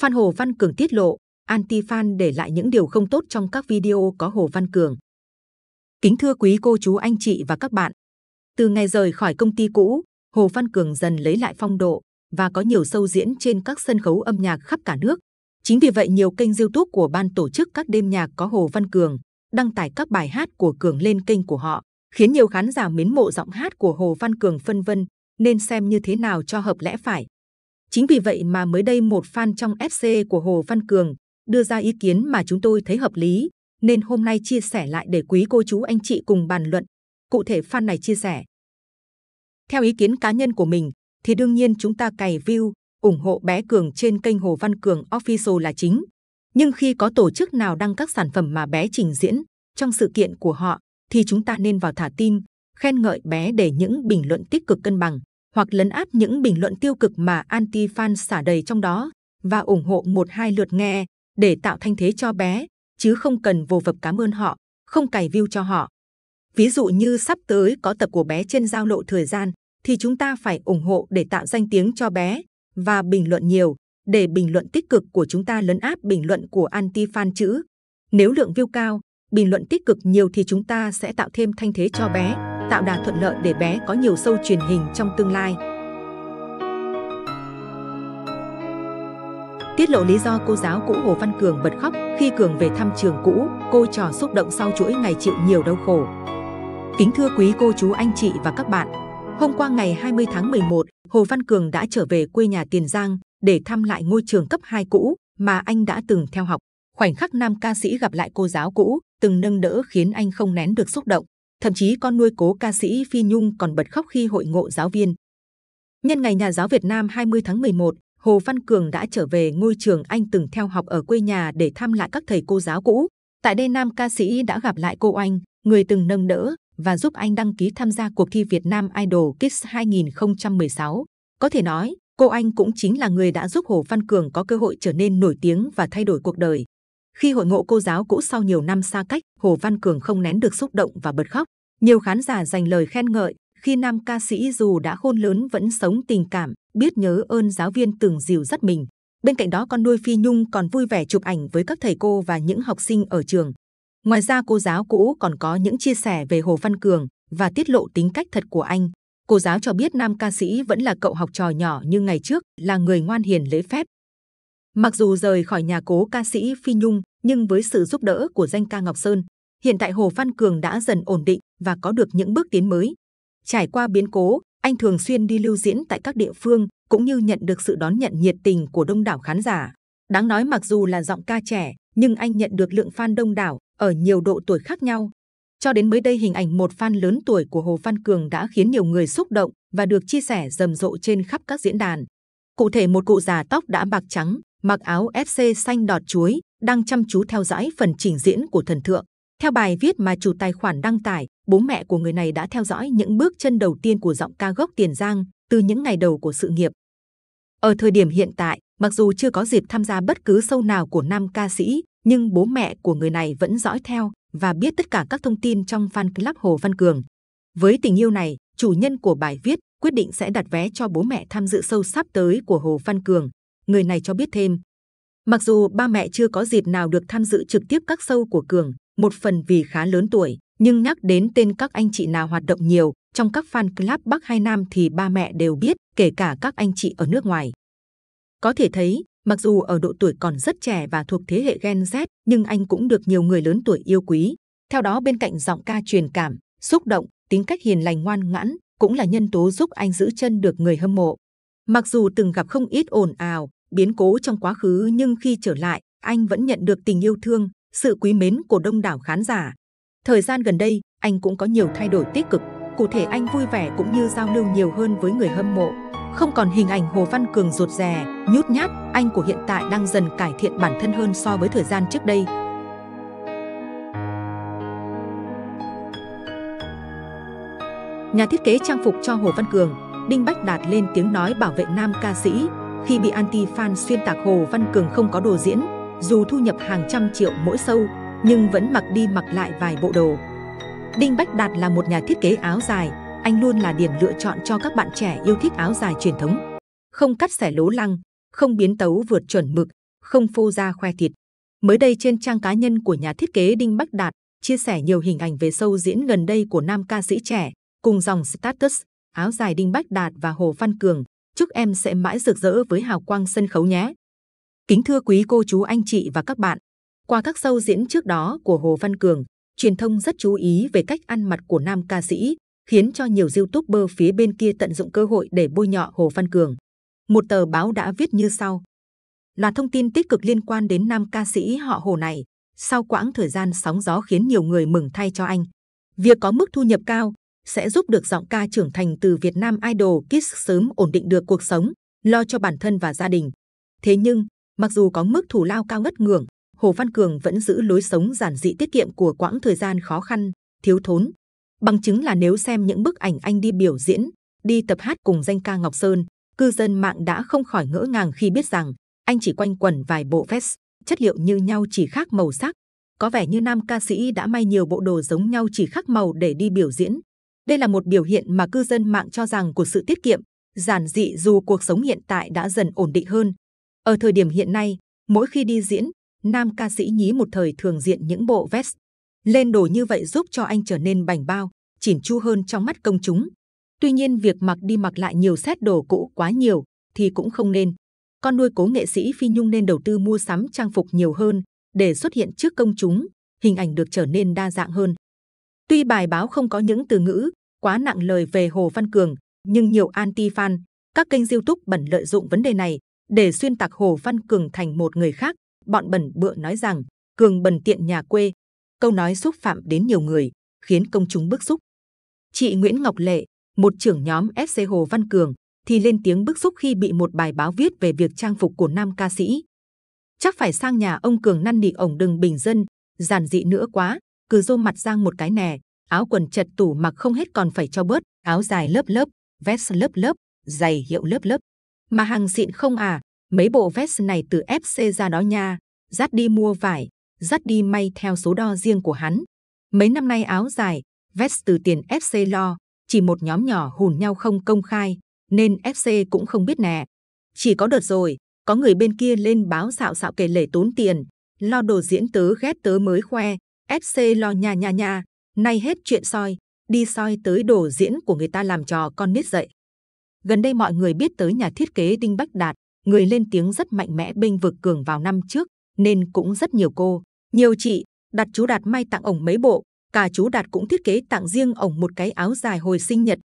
Phan Hồ Văn Cường tiết lộ, anti-fan để lại những điều không tốt trong các video có Hồ Văn Cường. Kính thưa quý cô chú anh chị và các bạn, từ ngày rời khỏi công ty cũ, Hồ Văn Cường dần lấy lại phong độ và có nhiều sâu diễn trên các sân khấu âm nhạc khắp cả nước. Chính vì vậy nhiều kênh YouTube của ban tổ chức các đêm nhạc có Hồ Văn Cường đăng tải các bài hát của Cường lên kênh của họ, khiến nhiều khán giả mến mộ giọng hát của Hồ Văn Cường phân vân nên xem như thế nào cho hợp lẽ phải. Chính vì vậy mà mới đây một fan trong FC của Hồ Văn Cường đưa ra ý kiến mà chúng tôi thấy hợp lý, nên hôm nay chia sẻ lại để quý cô chú anh chị cùng bàn luận. Cụ thể fan này chia sẻ. Theo ý kiến cá nhân của mình, thì đương nhiên chúng ta cày view, ủng hộ bé Cường trên kênh Hồ Văn Cường Official là chính. Nhưng khi có tổ chức nào đăng các sản phẩm mà bé trình diễn trong sự kiện của họ, thì chúng ta nên vào thả tim, khen ngợi bé để những bình luận tích cực cân bằng hoặc lấn áp những bình luận tiêu cực mà anti-fan xả đầy trong đó và ủng hộ một hai lượt nghe để tạo thanh thế cho bé, chứ không cần vô vập cảm ơn họ, không cài view cho họ. Ví dụ như sắp tới có tập của bé trên giao lộ thời gian, thì chúng ta phải ủng hộ để tạo danh tiếng cho bé và bình luận nhiều để bình luận tích cực của chúng ta lấn áp bình luận của anti-fan chữ. Nếu lượng view cao, bình luận tích cực nhiều thì chúng ta sẽ tạo thêm thanh thế cho à. bé tạo đà thuận lợi để bé có nhiều sâu truyền hình trong tương lai. Tiết lộ lý do cô giáo cũ Hồ Văn Cường bật khóc khi Cường về thăm trường cũ, cô trò xúc động sau chuỗi ngày chịu nhiều đau khổ. Kính thưa quý cô chú anh chị và các bạn, hôm qua ngày 20 tháng 11, Hồ Văn Cường đã trở về quê nhà Tiền Giang để thăm lại ngôi trường cấp 2 cũ mà anh đã từng theo học. Khoảnh khắc nam ca sĩ gặp lại cô giáo cũ, từng nâng đỡ khiến anh không nén được xúc động thậm chí con nuôi cố ca sĩ Phi Nhung còn bật khóc khi hội ngộ giáo viên. Nhân ngày Nhà giáo Việt Nam 20 tháng 11, Hồ Văn Cường đã trở về ngôi trường anh từng theo học ở quê nhà để thăm lại các thầy cô giáo cũ. Tại đây nam ca sĩ đã gặp lại cô anh, người từng nâng đỡ và giúp anh đăng ký tham gia cuộc thi Việt Nam Idol Kids 2016. Có thể nói, cô anh cũng chính là người đã giúp Hồ Văn Cường có cơ hội trở nên nổi tiếng và thay đổi cuộc đời. Khi hội ngộ cô giáo cũ sau nhiều năm xa cách, Hồ Văn Cường không nén được xúc động và bật khóc. Nhiều khán giả dành lời khen ngợi khi nam ca sĩ dù đã khôn lớn vẫn sống tình cảm, biết nhớ ơn giáo viên từng dìu dắt mình. Bên cạnh đó con nuôi Phi Nhung còn vui vẻ chụp ảnh với các thầy cô và những học sinh ở trường. Ngoài ra cô giáo cũ còn có những chia sẻ về Hồ Văn Cường và tiết lộ tính cách thật của anh. Cô giáo cho biết nam ca sĩ vẫn là cậu học trò nhỏ như ngày trước, là người ngoan hiền lễ phép. Mặc dù rời khỏi nhà cố ca sĩ Phi Nhung, nhưng với sự giúp đỡ của danh ca Ngọc Sơn, hiện tại Hồ Văn Cường đã dần ổn định và có được những bước tiến mới. Trải qua biến cố, anh thường xuyên đi lưu diễn tại các địa phương cũng như nhận được sự đón nhận nhiệt tình của đông đảo khán giả. Đáng nói mặc dù là giọng ca trẻ, nhưng anh nhận được lượng fan đông đảo ở nhiều độ tuổi khác nhau. Cho đến mới đây hình ảnh một fan lớn tuổi của Hồ Văn Cường đã khiến nhiều người xúc động và được chia sẻ rầm rộ trên khắp các diễn đàn. Cụ thể một cụ già tóc đã bạc trắng, mặc áo FC xanh đọt chuối, đang chăm chú theo dõi phần trình diễn của thần thượng. Theo bài viết mà chủ tài khoản đăng tải, bố mẹ của người này đã theo dõi những bước chân đầu tiên của giọng ca gốc Tiền Giang từ những ngày đầu của sự nghiệp. Ở thời điểm hiện tại, mặc dù chưa có dịp tham gia bất cứ show nào của nam ca sĩ, nhưng bố mẹ của người này vẫn dõi theo và biết tất cả các thông tin trong fan club Hồ Văn Cường. Với tình yêu này, chủ nhân của bài viết quyết định sẽ đặt vé cho bố mẹ tham dự sâu sắp tới của Hồ Văn Cường người này cho biết thêm. Mặc dù ba mẹ chưa có dịp nào được tham dự trực tiếp các sâu của Cường, một phần vì khá lớn tuổi, nhưng nhắc đến tên các anh chị nào hoạt động nhiều, trong các fan club Bắc hay Nam thì ba mẹ đều biết, kể cả các anh chị ở nước ngoài. Có thể thấy, mặc dù ở độ tuổi còn rất trẻ và thuộc thế hệ Gen Z, nhưng anh cũng được nhiều người lớn tuổi yêu quý. Theo đó bên cạnh giọng ca truyền cảm, xúc động, tính cách hiền lành ngoan ngoãn cũng là nhân tố giúp anh giữ chân được người hâm mộ. Mặc dù từng gặp không ít ồn ào, biến cố trong quá khứ nhưng khi trở lại, anh vẫn nhận được tình yêu thương, sự quý mến của đông đảo khán giả. Thời gian gần đây, anh cũng có nhiều thay đổi tích cực. Cụ thể anh vui vẻ cũng như giao lưu nhiều hơn với người hâm mộ. Không còn hình ảnh Hồ Văn Cường rụt rè, nhút nhát, anh của hiện tại đang dần cải thiện bản thân hơn so với thời gian trước đây. Nhà thiết kế trang phục cho Hồ Văn Cường, Đinh Bách Đạt lên tiếng nói bảo vệ nam ca sĩ khi bị anti-fan xuyên tạc Hồ Văn Cường không có đồ diễn, dù thu nhập hàng trăm triệu mỗi sâu, nhưng vẫn mặc đi mặc lại vài bộ đồ. Đinh Bách Đạt là một nhà thiết kế áo dài, anh luôn là điểm lựa chọn cho các bạn trẻ yêu thích áo dài truyền thống. Không cắt xẻ lố lăng, không biến tấu vượt chuẩn mực, không phô ra khoe thịt. Mới đây trên trang cá nhân của nhà thiết kế Đinh Bách Đạt chia sẻ nhiều hình ảnh về sâu diễn gần đây của nam ca sĩ trẻ cùng dòng status áo dài Đinh Bách Đạt và Hồ Văn Cường Chúc em sẽ mãi rực rỡ với hào quang sân khấu nhé. Kính thưa quý cô chú anh chị và các bạn, qua các show diễn trước đó của Hồ Văn Cường, truyền thông rất chú ý về cách ăn mặc của nam ca sĩ, khiến cho nhiều youtuber phía bên kia tận dụng cơ hội để bôi nhọ Hồ Văn Cường. Một tờ báo đã viết như sau. Là thông tin tích cực liên quan đến nam ca sĩ họ Hồ này, sau quãng thời gian sóng gió khiến nhiều người mừng thay cho anh. Việc có mức thu nhập cao, sẽ giúp được giọng ca trưởng thành từ Việt Nam Idol Kids sớm ổn định được cuộc sống, lo cho bản thân và gia đình. Thế nhưng, mặc dù có mức thù lao cao ngất ngưỡng, Hồ Văn Cường vẫn giữ lối sống giản dị tiết kiệm của quãng thời gian khó khăn, thiếu thốn. Bằng chứng là nếu xem những bức ảnh anh đi biểu diễn, đi tập hát cùng danh ca Ngọc Sơn, cư dân mạng đã không khỏi ngỡ ngàng khi biết rằng anh chỉ quanh quẩn vài bộ vest, chất liệu như nhau chỉ khác màu sắc. Có vẻ như nam ca sĩ đã may nhiều bộ đồ giống nhau chỉ khác màu để đi biểu diễn. Đây là một biểu hiện mà cư dân mạng cho rằng của sự tiết kiệm, giản dị dù cuộc sống hiện tại đã dần ổn định hơn. Ở thời điểm hiện nay, mỗi khi đi diễn, nam ca sĩ nhí một thời thường diện những bộ vest. Lên đồ như vậy giúp cho anh trở nên bảnh bao, chỉn chu hơn trong mắt công chúng. Tuy nhiên việc mặc đi mặc lại nhiều set đồ cũ quá nhiều thì cũng không nên. Con nuôi cố nghệ sĩ Phi Nhung nên đầu tư mua sắm trang phục nhiều hơn để xuất hiện trước công chúng, hình ảnh được trở nên đa dạng hơn. Tuy bài báo không có những từ ngữ quá nặng lời về Hồ Văn Cường, nhưng nhiều anti-fan, các kênh YouTube bẩn lợi dụng vấn đề này để xuyên tạc Hồ Văn Cường thành một người khác. Bọn bẩn bựa nói rằng Cường bẩn tiện nhà quê. Câu nói xúc phạm đến nhiều người, khiến công chúng bức xúc. Chị Nguyễn Ngọc Lệ, một trưởng nhóm FC Hồ Văn Cường, thì lên tiếng bức xúc khi bị một bài báo viết về việc trang phục của nam ca sĩ. Chắc phải sang nhà ông Cường năn nỉ ổng đừng bình dân, giản dị nữa quá, cứ rô mặt giang một cái nè, áo quần chật tủ mặc không hết còn phải cho bớt, áo dài lớp lớp, vest lớp lớp, giày hiệu lớp lớp. Mà hàng xịn không à, mấy bộ vest này từ FC ra đó nha, dắt đi mua vải, dắt đi may theo số đo riêng của hắn. Mấy năm nay áo dài, vest từ tiền FC lo, chỉ một nhóm nhỏ hùn nhau không công khai, nên FC cũng không biết nè. Chỉ có đợt rồi, có người bên kia lên báo xạo xạo kể lể tốn tiền, lo đồ diễn tớ ghét tớ mới khoe, FC lo nha nha nha, Nay hết chuyện soi, đi soi tới đồ diễn của người ta làm trò con nít dậy. Gần đây mọi người biết tới nhà thiết kế Đinh Bách Đạt, người lên tiếng rất mạnh mẽ bênh vực cường vào năm trước, nên cũng rất nhiều cô, nhiều chị đặt chú Đạt may tặng ổng mấy bộ, cả chú Đạt cũng thiết kế tặng riêng ổng một cái áo dài hồi sinh nhật,